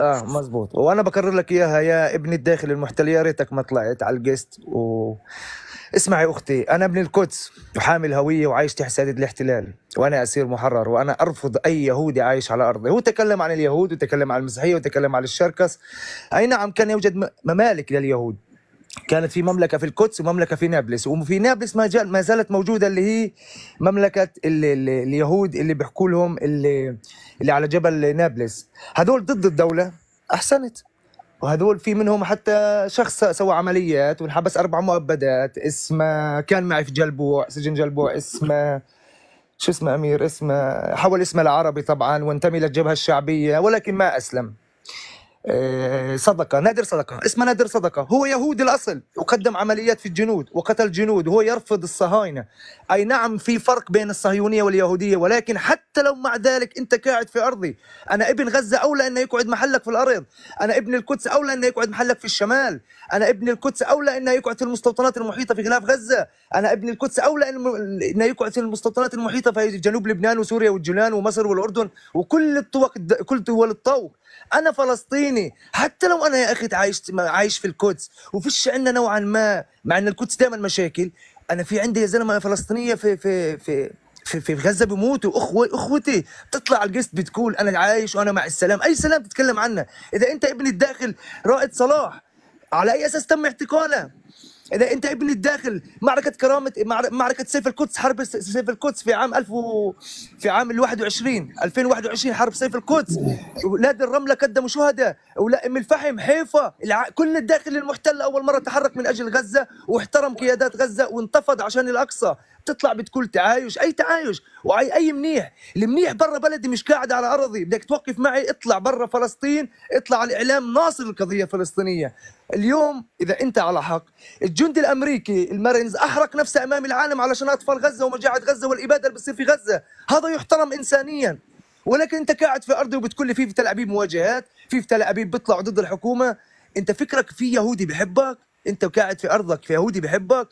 اه مزبوط وانا بكرر لك اياها يا ابني الداخل المحتل يا ريتك ما طلعت على الجست و اسمعي اختي انا ابن القدس وحامل هويه وعايش تحت سياده الاحتلال وانا اسير محرر وانا ارفض اي يهودي عايش على ارضي هو تكلم عن اليهود وتكلم عن المسيحيه وتكلم عن الشركس اي نعم كان يوجد ممالك لليهود كانت في مملكه في القدس ومملكه في نابلس وفي نابلس ما, ما زالت موجوده اللي هي مملكه اللي اللي اليهود اللي بيحكوا لهم اللي, اللي على جبل نابلس هذول ضد الدوله احسنت وهذول في منهم حتى شخص سوى عمليات وانحبس اربع مؤبدات اسمه كان معي في جلبوع سجن جلبوع اسمه شو اسمه امير اسمه حول اسمه لعربي طبعا وانتمي للجبهه الشعبيه ولكن ما اسلم آه، صدقة نادر صدقة اسمه نادر صدقة هو يهودي الأصل وقدم عمليات في الجنود وقتل جنود هو يرفض الصهاينة أي نعم في فرق بين الصهيونية واليهودية ولكن حتى لو مع ذلك أنت قاعد في أرضي أنا ابن غزة أولى أنه يقعد محلك في الأرض أنا ابن القدس أولى أنه يقعد محلك في الشمال أنا ابن القدس أولى أنه يقعد في المستوطنات المحيطة في غلاف غزة أنا ابن القدس أولى أنه يقعد في المستوطنات المحيطة في جنوب لبنان وسوريا والجولان ومصر والأردن وكل الطوق كل دول الطوق انا فلسطيني حتى لو انا يا اخي عايش عايش في القدس وفيش عندنا نوعا ما مع ان القدس دائما مشاكل انا في عندي يا زلمه فلسطينيه في في في في, في غزه بيموتوا اخوة اخوتي بتطلع على الجست بتقول انا عايش وانا مع السلام اي سلام تتكلم عنه اذا انت ابن الداخل رائد صلاح على اي اساس تم اعتقاله اذا انت ابن الداخل معركه كرامه معركه سيف القدس حرب سيف القدس في عام 1000 في عام 21 2021 حرب سيف القدس اولاد الرمله قدموا شهداء ولا ام الفحم حيفا الع... كل الداخل المحتل اول مره تحرك من اجل غزه واحترم قيادات غزه وانتفض عشان الاقصى تطلع بتقول تعايش اي تعايش واي اي منيح المنيح برا بلدي مش قاعد على ارضي بدك توقف معي اطلع برا فلسطين اطلع على الاعلام ناصر القضيه الفلسطينيه اليوم اذا انت على حق الجندي الامريكي المارينز احرق نفسه امام العالم علشان اطفال غزه ومجاعه غزه والاباده اللي بتصير في غزه هذا يحترم انسانيا ولكن انت قاعد في ارضي وبتقول لي في في تل ابيب مواجهات في في تل ابيب بيطلعوا ضد الحكومه انت فكرك في يهودي بحبك انت قاعد في ارضك في يهودي بحبك